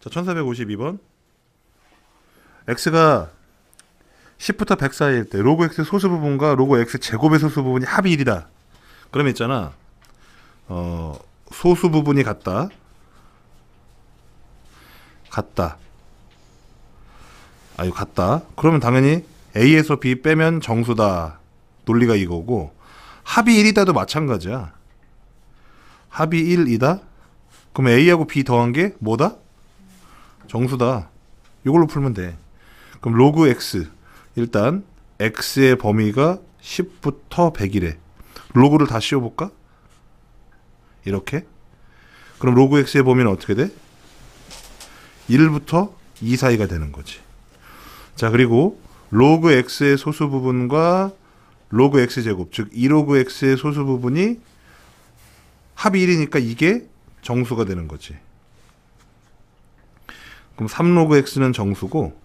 자, 1452번. x가 10부터 100 사이일 때 로그 x 소수 부분과 로그 x 제곱의 소수 부분이 합이 1이다. 그러면 있잖아. 어, 소수 부분이 같다. 같다. 아유, 같다. 그러면 당연히 a에서 b 빼면 정수다. 논리가 이거고 합이 1이다도 마찬가지야. 합이 1이다. 그럼 a하고 b 더한 게 뭐다? 정수다. 이걸로 풀면 돼. 그럼 로그 x 일단 x의 범위가 10부터 100이래. 로그를 다 씌워볼까? 이렇게. 그럼 로그 x의 범위는 어떻게 돼? 1부터 2 사이가 되는 거지. 자 그리고 로그 x의 소수 부분과 로그 x 제곱 즉 2로그 x의 소수 부분이 합이 1이니까 이게 정수가 되는 거지. 그럼 3 로그 x는 정수고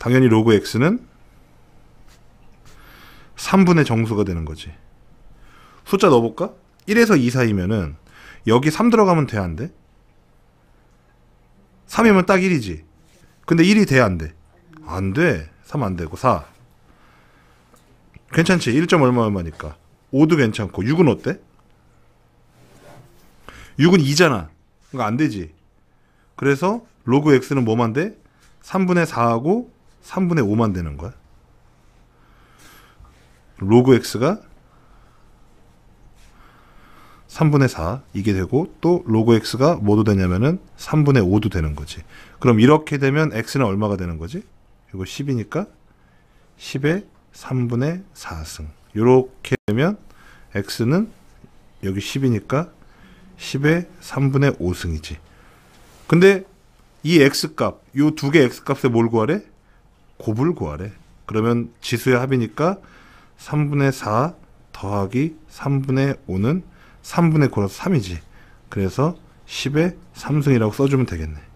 당연히 로그 x는 3분의 정수가 되는 거지. 숫자 넣어볼까? 1에서 2 사이면은 여기 3 들어가면 돼, 안 돼? 3이면 딱 1이지. 근데 1이 돼, 안 돼? 안 돼. 3 안 되고 4. 괜찮지? 1점 얼마 얼마니까. 5도 괜찮고 6은 어때? 6은 2잖아. 그러니까 안 되지. 그래서 로그 x는 뭐만 돼? 3분의 4하고 3분의 5만 되는 거야. 로그 x가 3분의 4 이게 되고 또 로그 x가 뭐도 되냐면은 3분의 5도 되는 거지. 그럼 이렇게 되면 x는 얼마가 되는 거지? 이거 10이니까 10의 3분의 4승. 이렇게 되면 x는 여기 10이니까 10의 3분의 5승이지. 근데 이 x값, 요 두 개 x값에 뭘 구하래? 곱을 구하래. 그러면 지수의 합이니까 3분의 4 더하기 3분의 5는 3분의 9라서 3이지. 그래서 10의 3승이라고 써주면 되겠네.